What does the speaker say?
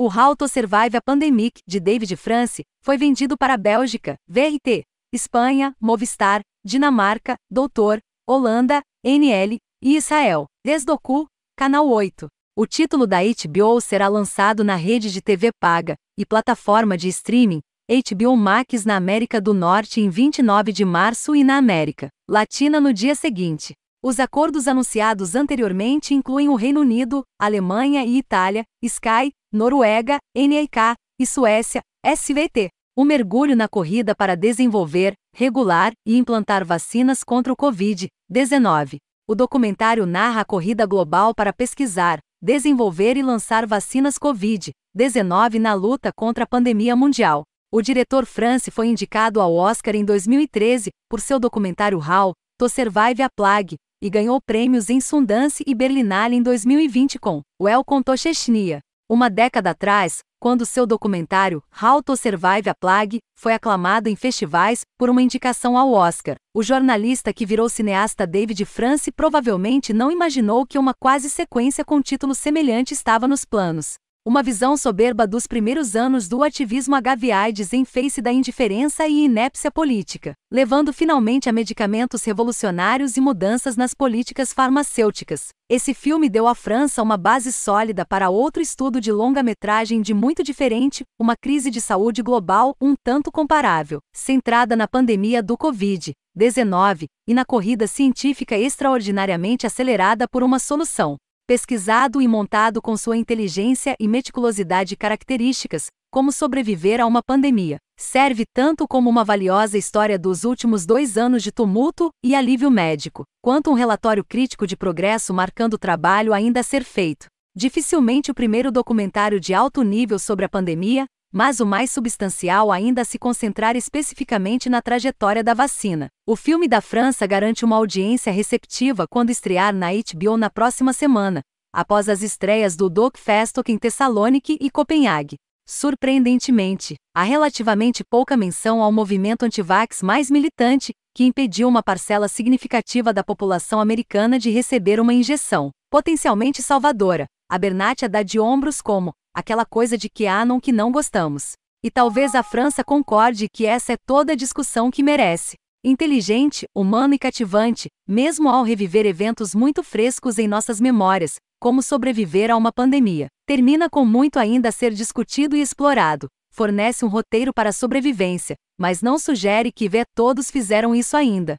O How to Survive a Pandemic, de David France, foi vendido para a Bélgica, VRT, Espanha, Movistar, Dinamarca, Doutor, Holanda, NL e Israel. Desdocu, Canal 8. O título da HBO será lançado na rede de TV paga e plataforma de streaming HBO Max na América do Norte em 29 de março e na América Latina no dia seguinte. Os acordos anunciados anteriormente incluem o Reino Unido, Alemanha e Itália, Sky, Noruega, NIK e Suécia, SVT. O mergulho na corrida para desenvolver, regular e implantar vacinas contra o Covid-19. O documentário narra a corrida global para pesquisar, desenvolver e lançar vacinas Covid-19 na luta contra a pandemia mundial. O diretor France foi indicado ao Oscar em 2013 por seu documentário How to Survive a Plague, e ganhou prêmios em Sundance e Berlinale em 2020 com Welcome to Chechnya. Uma década atrás, quando seu documentário How to Survive a Plague foi aclamado em festivais por uma indicação ao Oscar. O jornalista que virou cineasta David France provavelmente não imaginou que uma quase sequência com título semelhante estava nos planos uma visão soberba dos primeiros anos do ativismo HVIDs em face da indiferença e inépcia política, levando finalmente a medicamentos revolucionários e mudanças nas políticas farmacêuticas. Esse filme deu à França uma base sólida para outro estudo de longa-metragem de muito diferente, uma crise de saúde global um tanto comparável, centrada na pandemia do Covid, 19 e na corrida científica extraordinariamente acelerada por uma solução pesquisado e montado com sua inteligência e meticulosidade características, como sobreviver a uma pandemia. Serve tanto como uma valiosa história dos últimos dois anos de tumulto e alívio médico, quanto um relatório crítico de progresso marcando o trabalho ainda a ser feito. Dificilmente o primeiro documentário de alto nível sobre a pandemia, mas o mais substancial ainda se concentrar especificamente na trajetória da vacina. O filme da França garante uma audiência receptiva quando estrear na HBO na próxima semana, após as estreias do Doc Festok em Tessalônica e Copenhague. Surpreendentemente, há relativamente pouca menção ao movimento antivax mais militante, que impediu uma parcela significativa da população americana de receber uma injeção, potencialmente salvadora, a Bernatia dá de ombros como aquela coisa de que há não que não gostamos. E talvez a França concorde que essa é toda a discussão que merece. Inteligente, humano e cativante, mesmo ao reviver eventos muito frescos em nossas memórias, como sobreviver a uma pandemia, termina com muito ainda a ser discutido e explorado. Fornece um roteiro para a sobrevivência, mas não sugere que vê todos fizeram isso ainda.